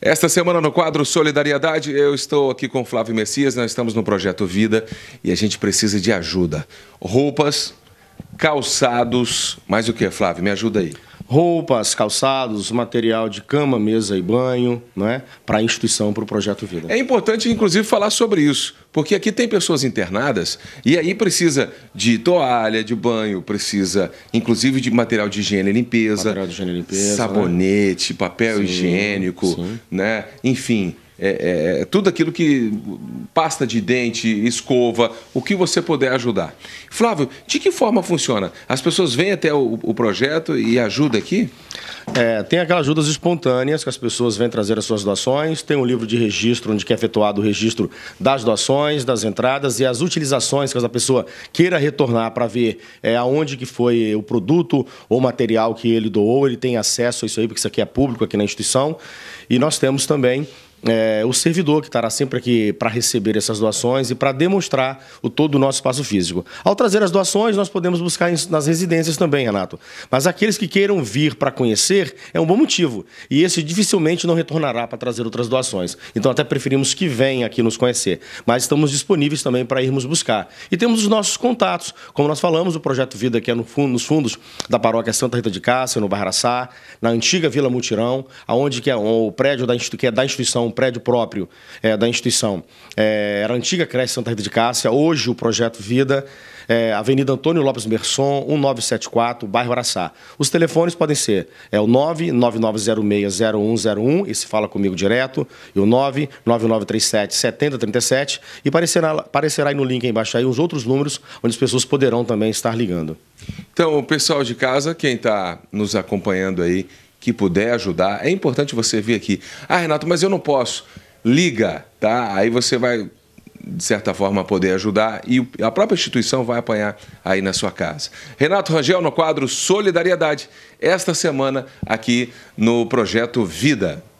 Esta semana no quadro Solidariedade, eu estou aqui com Flávio Messias, nós estamos no projeto Vida e a gente precisa de ajuda. Roupas, calçados, mais o que, Flávio? Me ajuda aí roupas, calçados, material de cama, mesa e banho, né, para a instituição, para o Projeto Vida. É importante, inclusive, falar sobre isso, porque aqui tem pessoas internadas e aí precisa de toalha, de banho, precisa, inclusive, de material de higiene e limpeza, material de higiene e limpeza né? sabonete, né? papel sim, higiênico, sim. né, enfim é, é, é, tudo aquilo que pasta de dente, escova, o que você puder ajudar. Flávio, de que forma funciona? As pessoas vêm até o, o projeto e ajudam aqui? É, tem aquelas ajudas espontâneas que as pessoas vêm trazer as suas doações, tem um livro de registro onde é efetuado o registro das doações, das entradas e as utilizações que a pessoa queira retornar para ver é, aonde que foi o produto ou material que ele doou, ele tem acesso a isso aí, porque isso aqui é público aqui na instituição. E nós temos também é, o servidor que estará sempre aqui para receber essas doações e para demonstrar o todo o nosso espaço físico. Ao trazer as doações, nós podemos buscar nas residências também, Renato. Mas aqueles que queiram vir para conhecer é um bom motivo. E esse dificilmente não retornará para trazer outras doações. Então até preferimos que venham aqui nos conhecer. Mas estamos disponíveis também para irmos buscar. E temos os nossos contatos. Como nós falamos, o Projeto Vida aqui é no fundo, nos fundos da paróquia Santa Rita de Cássia, no Barraçá, na antiga Vila Mutirão, aonde que é o prédio da, que é da instituição instituição, um prédio próprio é, da instituição. É, era a antiga creche Santa Rita de Cássia, hoje o Projeto Vida, é, Avenida Antônio Lopes Merson, 1974, bairro Araçá. Os telefones podem ser é, o 999060101, esse fala comigo direto, e o 99937-7037, e aparecerá, aparecerá aí no link aí embaixo aí os outros números, onde as pessoas poderão também estar ligando. Então, o pessoal de casa, quem está nos acompanhando aí, que puder ajudar, é importante você vir aqui. Ah, Renato, mas eu não posso. Liga, tá? Aí você vai de certa forma, poder ajudar e a própria instituição vai apanhar aí na sua casa. Renato Rangel no quadro Solidariedade, esta semana aqui no projeto Vida.